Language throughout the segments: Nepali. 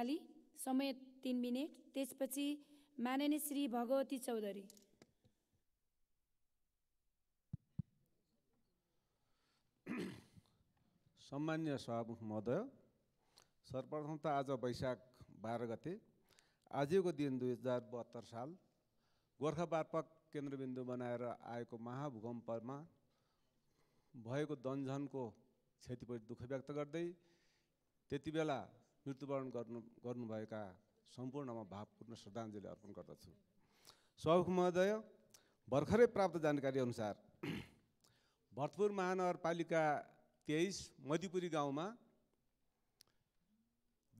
कर्णाली समय तिन मिनट त्यसपछि माननीय श्री भगवती चौधरी सामान्य सभामुख महोदय सर्वप्रथम त आज वैशाख बाह्र गते आजको दिन दुई हजार बहत्तर साल गोर्खा बार्पक केन्द्रबिन्दु बनाएर आएको महाभूकम्पमा भएको दनझनको क्षतिपूर्ति दुःख व्यक्त गर्दै त्यति बेला मृत्युवरण गर्नु गर्नुभएका सम्पूर्णमा भावपूर्ण श्रद्धाञ्जली अर्पण गर्दछु सभामुख महोदय भर्खरै प्राप्त जानकारी अनुसार भरतपुर महानगरपालिका तेइस मधिपुरी गाउँमा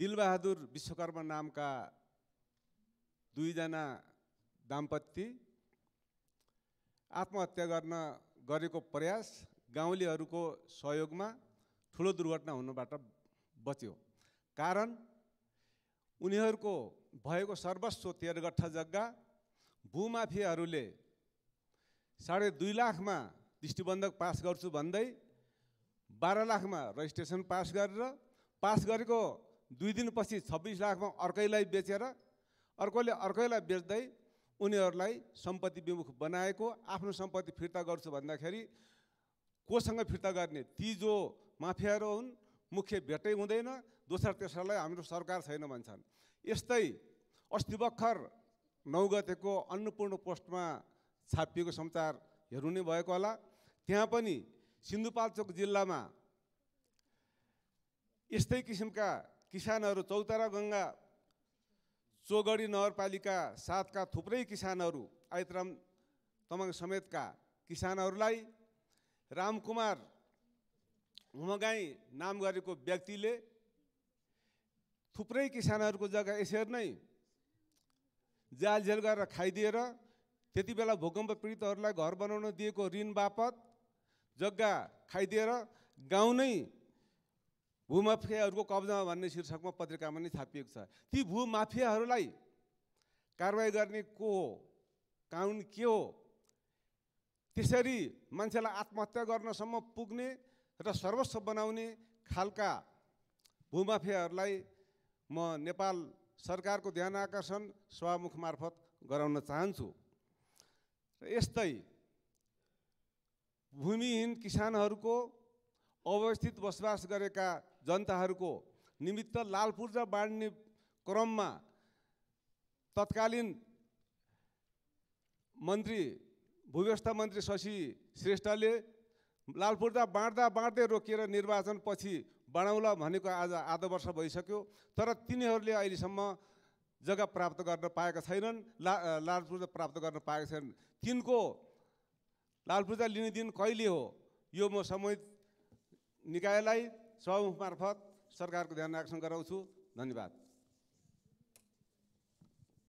दिलबहादुर विश्वकर्मा नामका दुईजना दाम्पत्य आत्महत्या गर्न गरेको प्रयास गाउँलेहरूको सहयोगमा ठुलो दुर्घटना हुनबाट बच्यो कारण उनीहरूको भएको सर्वस्व तेह्र जग्गा भूमाफियाहरूले साढे दुई लाखमा दृष्टिबन्धक पास गर्छु भन्दै बाह्र लाखमा रजिस्ट्रेसन पास गरेर पास गरेको दुई दिनपछि छब्बिस लाखमा अर्कैलाई बेचेर अर्कोले अर्कैलाई बेच्दै उनीहरूलाई सम्पत्ति विमुख बनाएको आफ्नो सम्पत्ति फिर्ता गर्छु भन्दाखेरि कोसँग फिर्ता गर्ने ती जो माफियाहरू हुन् मुख्य भेटै हुँदैन दोस्रो तेस्रोलाई हाम्रो सरकार छैन भन्छन् यस्तै अस्ति भर्खर नौ गतेको अन्नपूर्ण पोस्टमा छापिएको समाचार हेर्नु नै भएको होला त्यहाँ पनि सिन्धुपाल्चोक जिल्लामा यस्तै किसिमका किसानहरू चौतारा गङ्गा चोगडी नगरपालिका साथका थुप्रै किसानहरू आइतराम तमाङ समेतका किसानहरूलाई रामकुमार हुमगाई नाम गरेको व्यक्तिले थुप्रै किसानहरूको जग्गा यसरी नै जालझेल गरेर खाइदिएर त्यति बेला भूकम्प पीडितहरूलाई घर बनाउन दिएको ऋण बापत जग्गा खाइदिएर गाउँ नै भूमाफियाहरूको कब्जामा भन्ने शीर्षकमा पत्रिकामा नै छापिएको छ ती भूमाफियाहरूलाई कारवाही गर्ने को हो कानुन के हो त्यसरी मान्छेलाई आत्महत्या गर्नसम्म पुग्ने र सर्वस्व बनाउने खालका भूमाफियाहरूलाई म नेपाल सरकारको ध्यान आकर्षण सभामुख मार्फत गराउन चाहन्छु र यस्तै भूमिहीन किसानहरूको अवस्थित बसोबास गरेका जनताहरूको निमित्त लाल पूर्जा बाँड्ने क्रममा तत्कालीन मन्त्री भूव्यवस्था मन्त्री शशि श्रेष्ठले लाल पूर्जा बाँड्दा बाँड्दै रोकिएर निर्वाचनपछि बनाउला भनेको आज आधा वर्ष भइसक्यो तर तिनीहरूले अहिलेसम्म जग्गा प्राप्त गर्न पाएका छैनन् ला लाल पूर्जा प्राप्त गर्न पाएका छैनन् तिनको लाल पूर्जा लिने दिन कहिले हो यो म समय निकायलाई सभामुख मार्फत सरकारको ध्यान आकर्षण गराउँछु धन्यवाद